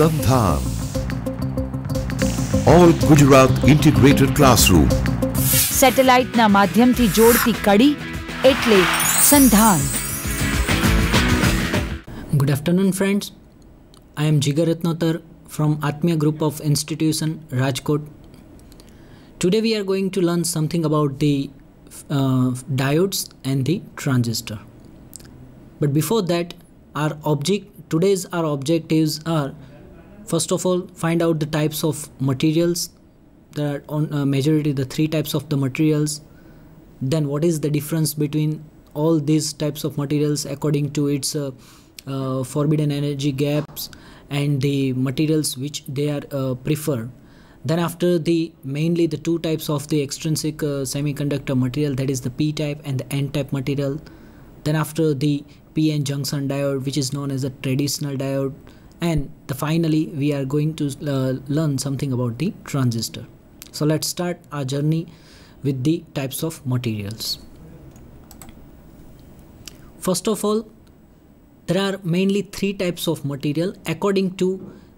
Sandhan All Gujarat Integrated Classroom Satellite ના માધ્યમથી જોડતી કડી એટલે સંધાન Good afternoon friends I am Jigar from Atmiya Group of Institution Rajkot Today we are going to learn something about the uh, diodes and the transistor But before that our object today's our objectives are first of all find out the types of materials there are on uh, majority the three types of the materials then what is the difference between all these types of materials according to its uh, uh, forbidden energy gaps and the materials which they are uh, preferred then after the mainly the two types of the extrinsic uh, semiconductor material that is the p type and the n type material then after the pn junction diode which is known as the traditional diode and the, finally we are going to uh, learn something about the transistor so let's start our journey with the types of materials first of all there are mainly three types of material according to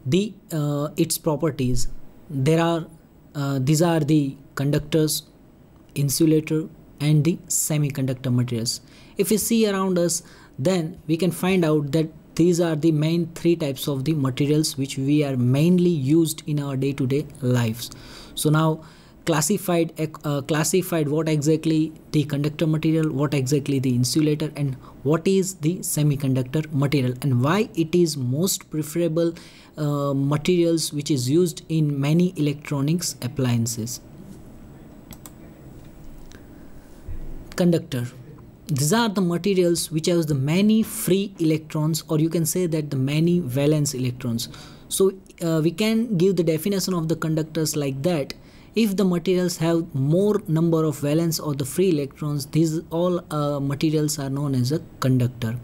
the uh, its properties there are uh, these are the conductors insulator and the semiconductor materials if we see around us then we can find out that these are the main three types of the materials which we are mainly used in our day-to-day -day lives so now classified uh, classified what exactly the conductor material what exactly the insulator and what is the semiconductor material and why it is most preferable uh, materials which is used in many electronics appliances conductor these are the materials which have the many free electrons or you can say that the many valence electrons so uh, we can give the definition of the conductors like that if the materials have more number of valence or the free electrons these all uh, materials are known as a conductor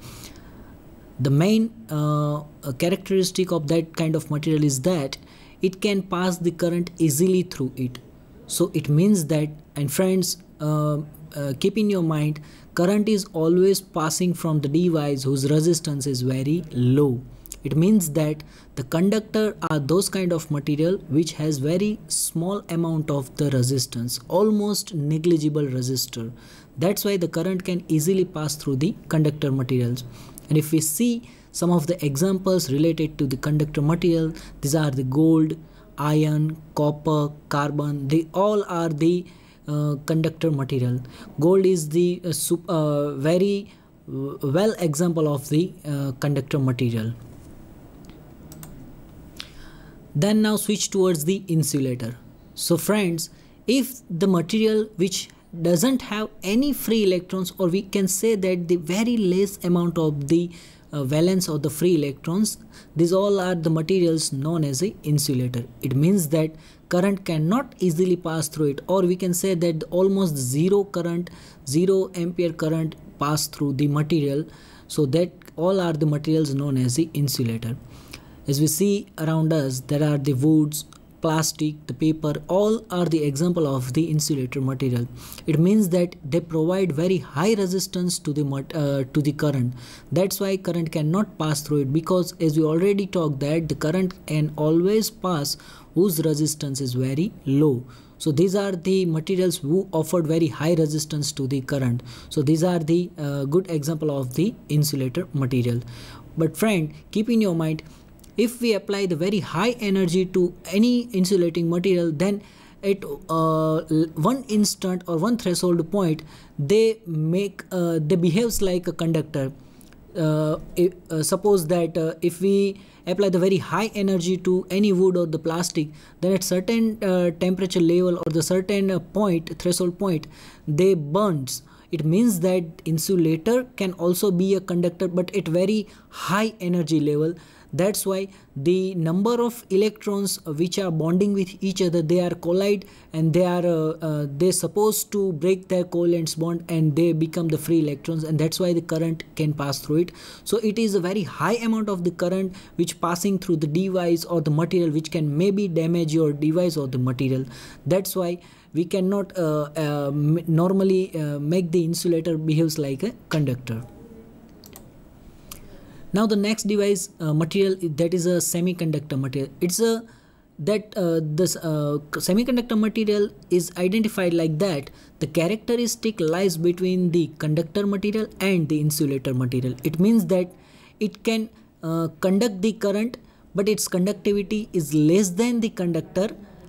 the main uh, characteristic of that kind of material is that it can pass the current easily through it so it means that and friends uh, uh, keep in your mind current is always passing from the device whose resistance is very low it means that the conductor are those kind of material which has very small amount of the resistance almost negligible resistor that's why the current can easily pass through the conductor materials and if we see some of the examples related to the conductor material these are the gold iron copper carbon they all are the uh, conductor material gold is the uh, super, uh, very well example of the conductor material then now switch towards the insulator so friends if the material which doesn't have any free electrons or we can say that the very less amount of the uh, valence of the free electrons these all are the materials known as a insulator it means that current cannot easily pass through it or we can say that almost zero current zero ampere current pass through the material so that all are the materials known as the insulator as we see around us there are the woods plastic, the paper, all are the example of the insulator material. It means that they provide very high resistance to the uh, to the current. That's why current cannot pass through it because as we already talked that the current can always pass whose resistance is very low. So these are the materials who offered very high resistance to the current. So these are the uh, good example of the insulator material. But friend, keep in your mind if we apply the very high energy to any insulating material then at uh, one instant or one threshold point they make uh, they behaves like a conductor uh, if, uh, suppose that uh, if we apply the very high energy to any wood or the plastic then at certain uh, temperature level or the certain point threshold point they burns it means that insulator can also be a conductor but at very high energy level that's why the number of electrons which are bonding with each other they are collide and they are uh, uh, they supposed to break their covalent bond and they become the free electrons and that's why the current can pass through it so it is a very high amount of the current which passing through the device or the material which can maybe damage your device or the material that's why we cannot uh, uh normally uh, make the insulator behaves like a conductor now the next device uh, material that is a semiconductor material it's a that uh, this uh, semiconductor material is identified like that the characteristic lies between the conductor material and the insulator material it means that it can uh, conduct the current but its conductivity is less than the conductor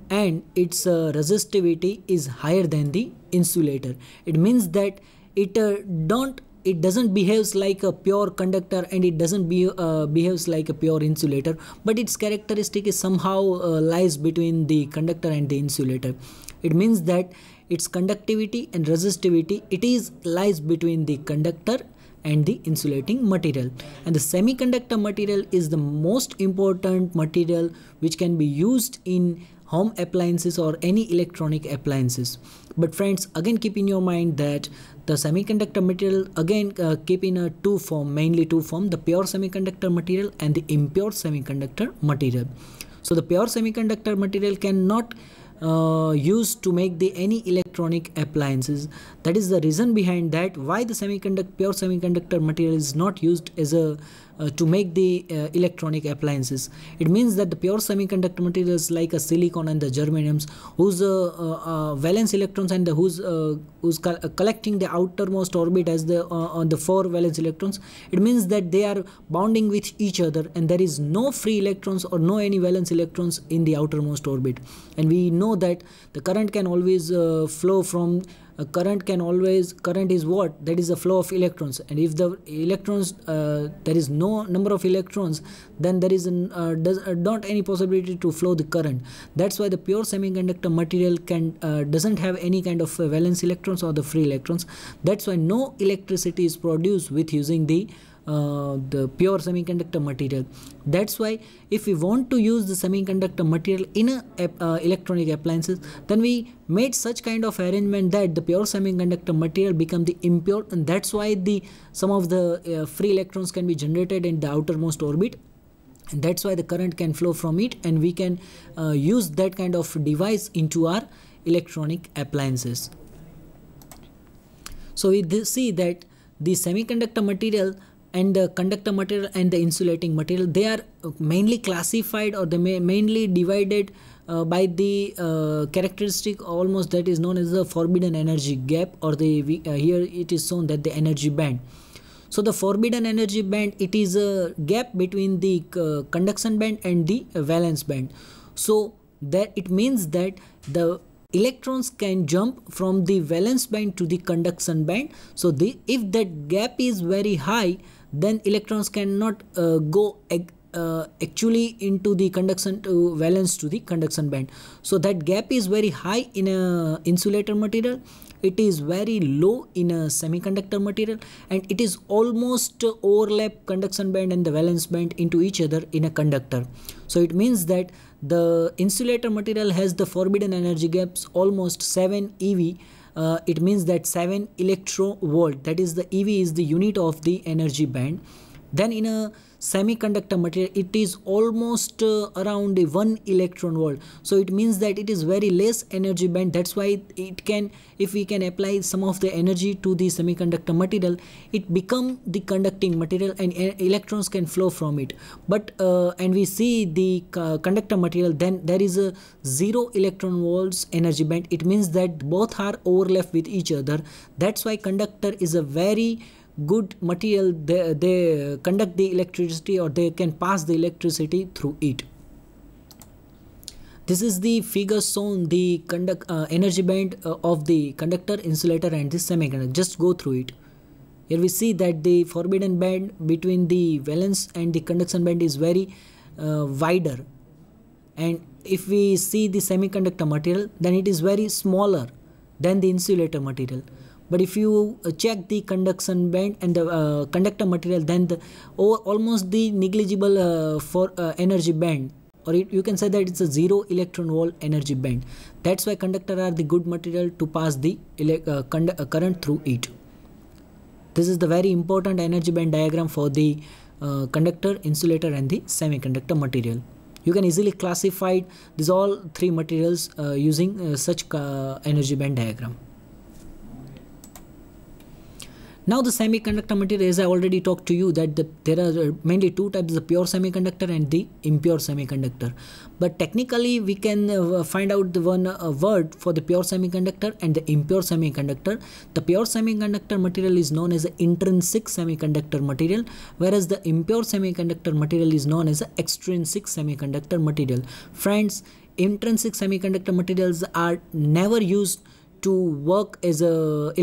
and its uh, resistivity is higher than the insulator it means that it uh, don't it doesn't behaves like a pure conductor and it doesn't be, uh, behaves like a pure insulator but its characteristic is somehow uh, lies between the conductor and the insulator it means that its conductivity and resistivity it is lies between the conductor and the insulating material and the semiconductor material is the most important material which can be used in home appliances or any electronic appliances but friends again keep in your mind that the semiconductor material again uh, keep in a two form mainly two form the pure semiconductor material and the impure semiconductor material so the pure semiconductor material cannot uh, used to make the any electronic appliances that is the reason behind that why the semiconductor pure semiconductor material is not used as a uh, to make the uh, electronic appliances. It means that the pure semiconductor materials like a silicon and the germaniums whose uh, uh, uh, valence electrons and the whose who's co collecting the outermost orbit as the on the four valence electrons it means that they are bonding with each other and there is no free electrons or no any valence electrons in the outermost orbit and we know that the current can always flow from a current can always current is what that is the flow of electrons and if the electrons uh, there is no number of electrons then there is an, uh, does, uh, not any possibility to flow the current that's why the pure semiconductor material can uh, doesn't have any kind of valence electrons or the free electrons that's why no electricity is produced with using the uh, the pure semiconductor material that's why if we want to use the semiconductor material in a, uh, electronic appliances then we made such kind of arrangement that the pure semiconductor material become the impure and that's why the some of the uh, free electrons can be generated in the outermost orbit and that's why the current can flow from it and we can uh, use that kind of device into our electronic appliances so we see that the semiconductor material and the conductor material and the insulating material they are mainly classified or they may mainly divided uh, by the uh, characteristic almost that is known as the forbidden energy gap or the uh, here it is shown that the energy band so the forbidden energy band it is a gap between the uh, conduction band and the uh, valence band so that it means that the electrons can jump from the valence band to the conduction band so the if that gap is very high then electrons cannot uh, go uh, actually into the conduction to uh, valence to the conduction band so that gap is very high in a insulator material it is very low in a semiconductor material and it is almost uh, overlap conduction band and the valence band into each other in a conductor so it means that the insulator material has the forbidden energy gaps almost 7 ev uh, it means that 7 electro volt that is the ev is the unit of the energy band then in a semiconductor material it is almost uh, around 1 electron volt so it means that it is very less energy band that's why it can if we can apply some of the energy to the semiconductor material it become the conducting material and electrons can flow from it but uh, and we see the uh, conductor material then there is a zero electron volts energy band it means that both are overlapped with each other that's why conductor is a very good material they, they conduct the electricity or they can pass the electricity through it this is the figure shown the conduct uh, energy band uh, of the conductor insulator and the semiconductor just go through it here we see that the forbidden band between the valence and the conduction band is very uh, wider and if we see the semiconductor material then it is very smaller than the insulator material but if you uh, check the conduction band and the uh, conductor material then the oh, almost the negligible uh, for uh, energy band or it, you can say that it's a zero electron wall energy band that's why conductor are the good material to pass the uh, uh, current through it this is the very important energy band diagram for the conductor insulator and the semiconductor material you can easily classify these all three materials using such energy band diagram now the semiconductor material, as I already talked to you that the, there are mainly two types, the pure semiconductor and the impure semiconductor. But technically we can uh, find out the one uh, word for the pure semiconductor and the impure semiconductor. The pure semiconductor material is known as intrinsic semiconductor material whereas the impure semiconductor material is known as extrinsic semiconductor material. Friends, intrinsic semiconductor materials are never used to work as a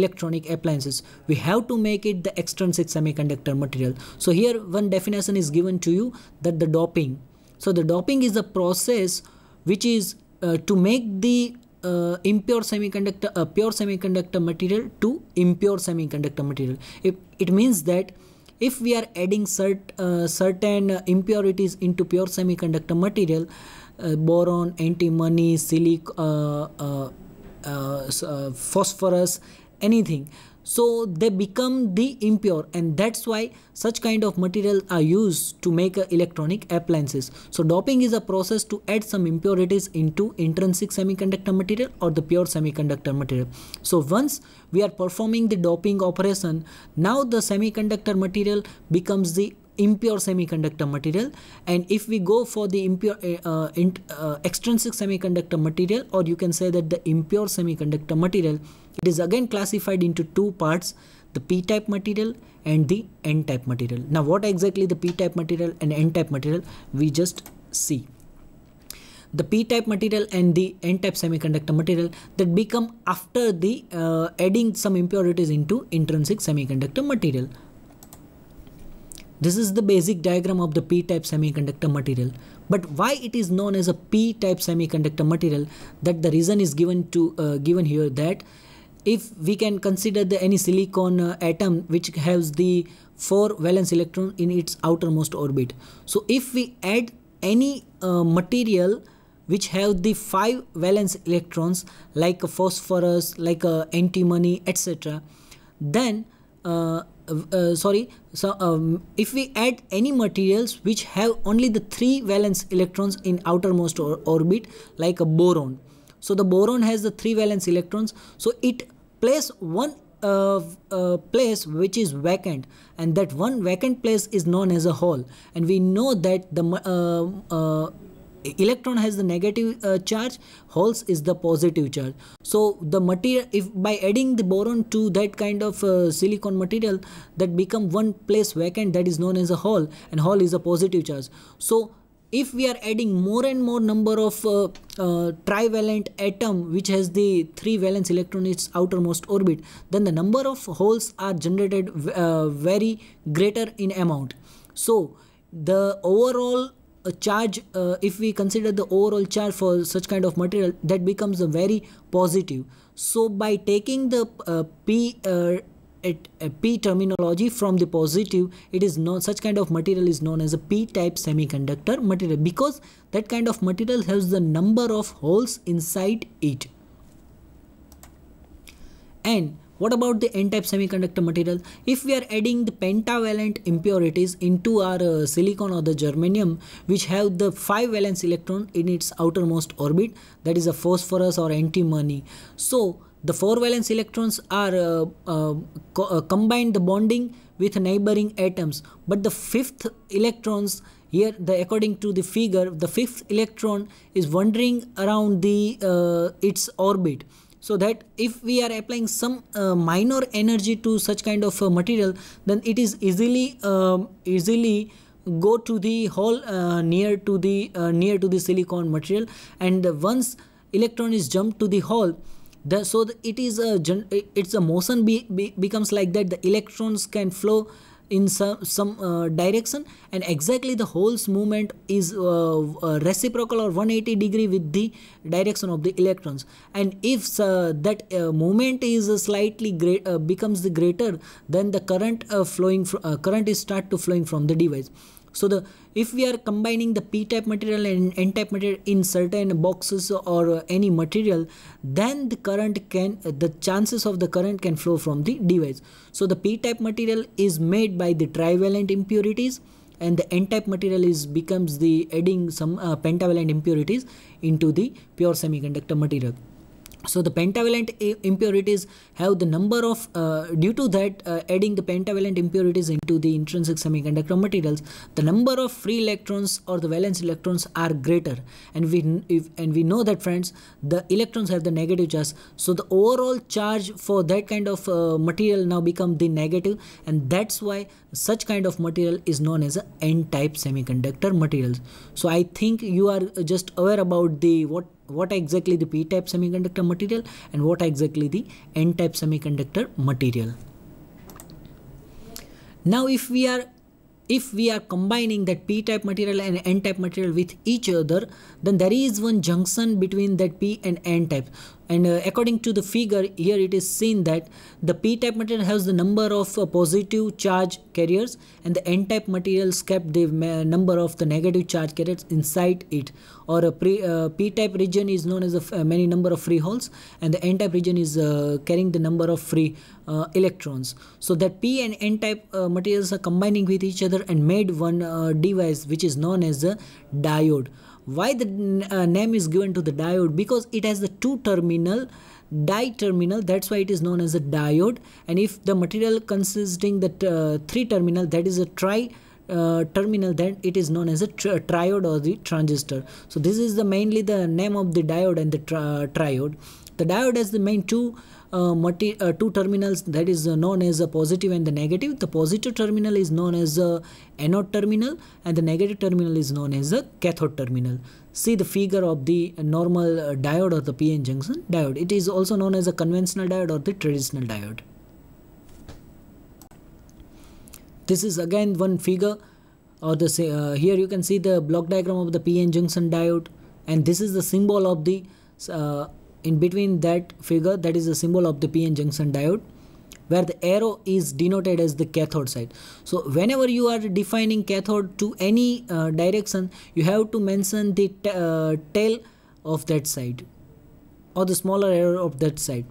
electronic appliances we have to make it the extrinsic semiconductor material so here one definition is given to you that the doping so the doping is a process which is uh, to make the uh, impure semiconductor uh, pure semiconductor material to impure semiconductor material if, it means that if we are adding cert, uh, certain impurities into pure semiconductor material uh, boron antimony silicon uh, uh, uh, uh, phosphorus anything so they become the impure and that's why such kind of material are used to make electronic appliances so doping is a process to add some impurities into intrinsic semiconductor material or the pure semiconductor material so once we are performing the doping operation now the semiconductor material becomes the impure semiconductor material and if we go for the impure eh, uh, in, uh, extrinsic semiconductor material or you can say that the impure semiconductor material it is again classified into two parts the p-type material and the n-type material now what exactly the p-type material and n-type material we just see the p-type material and the n-type semiconductor material that become after the uh, adding some impurities into intrinsic semiconductor material this is the basic diagram of the p-type semiconductor material. But why it is known as a p-type semiconductor material that the reason is given to uh, given here that if we can consider the any silicon uh, atom which has the four valence electron in its outermost orbit. So if we add any uh, material which have the five valence electrons like a phosphorus, like a antimony, etc. Then uh, uh, uh, sorry so um, if we add any materials which have only the three valence electrons in outermost or orbit like a boron so the boron has the three valence electrons so it plays one uh, uh, place which is vacant and that one vacant place is known as a hole and we know that the uh, uh, electron has the negative uh, charge holes is the positive charge so the material if by adding the boron to that kind of uh, silicon material that become one place vacant that is known as a hole and hole is a positive charge so if we are adding more and more number of uh, uh, trivalent atom which has the three valence electron in its outermost orbit then the number of holes are generated uh, very greater in amount so the overall a charge uh, if we consider the overall charge for such kind of material that becomes a very positive so by taking the uh, p uh, uh p terminology from the positive it is known such kind of material is known as a p type semiconductor material because that kind of material has the number of holes inside it and what about the n-type semiconductor material? If we are adding the pentavalent impurities into our uh, silicon or the germanium which have the 5 valence electron in its outermost orbit that is a phosphorus or antimony. So the 4 valence electrons are uh, uh, co uh, combined the bonding with neighboring atoms but the fifth electrons here the according to the figure the fifth electron is wandering around the uh, its orbit so that if we are applying some uh, minor energy to such kind of uh, material then it is easily um, easily go to the hole uh, near to the uh, near to the silicon material and once electron is jumped to the hole the, so the, it is a it's a motion be, be, becomes like that the electrons can flow in some, some uh, direction and exactly the hole's movement is uh, uh reciprocal or 180 degree with the direction of the electrons and if uh, that uh, movement is slightly great becomes the greater then the current flowing current is start to flowing from the device so the if we are combining the p-type material and n-type material in certain boxes or any material, then the current can the chances of the current can flow from the device. So the p-type material is made by the trivalent impurities and the n-type material is becomes the adding some uh, pentavalent impurities into the pure semiconductor material so the pentavalent impurities have the number of uh, due to that uh, adding the pentavalent impurities into the intrinsic semiconductor materials the number of free electrons or the valence electrons are greater and we if, and we know that friends the electrons have the negative charge so the overall charge for that kind of uh, material now become the negative and that's why such kind of material is known as a n type semiconductor materials so i think you are just aware about the what what exactly the p-type semiconductor material and what exactly the n-type semiconductor material now if we are if we are combining that p-type material and n-type material with each other then there is one junction between that p and n type and uh, according to the figure here it is seen that the p-type material has the number of uh, positive charge carriers and the n-type materials kept the uh, number of the negative charge carriers inside it or a uh, p-type region is known as a uh, many number of free holes and the n-type region is uh, carrying the number of free electrons so that p and n-type materials are combining with each other and made one device which is known as a diode why the uh, name is given to the diode? Because it has the two terminal di terminal that's why it is known as a diode and if the material consisting that uh, three terminal that is a tri uh, terminal then it is known as a tri uh, triode or the transistor so this is the mainly the name of the diode and the tri uh, triode the diode has the main two uh, uh, two terminals that is uh, known as a positive and the negative. The positive terminal is known as the anode terminal and the negative terminal is known as the cathode terminal. See the figure of the normal diode or the PN junction diode. It is also known as a conventional diode or the traditional diode. This is again one figure or the uh, here you can see the block diagram of the PN junction diode and this is the symbol of the uh, in between that figure that is the symbol of the pn junction diode where the arrow is denoted as the cathode side so whenever you are defining cathode to any uh, direction you have to mention the uh, tail of that side or the smaller arrow of that side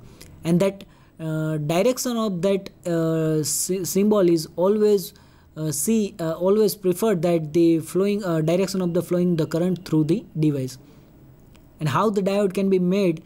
and that uh, direction of that uh, symbol is always uh, see uh, always preferred that the flowing direction of the flowing the current through the device and how the diode can be made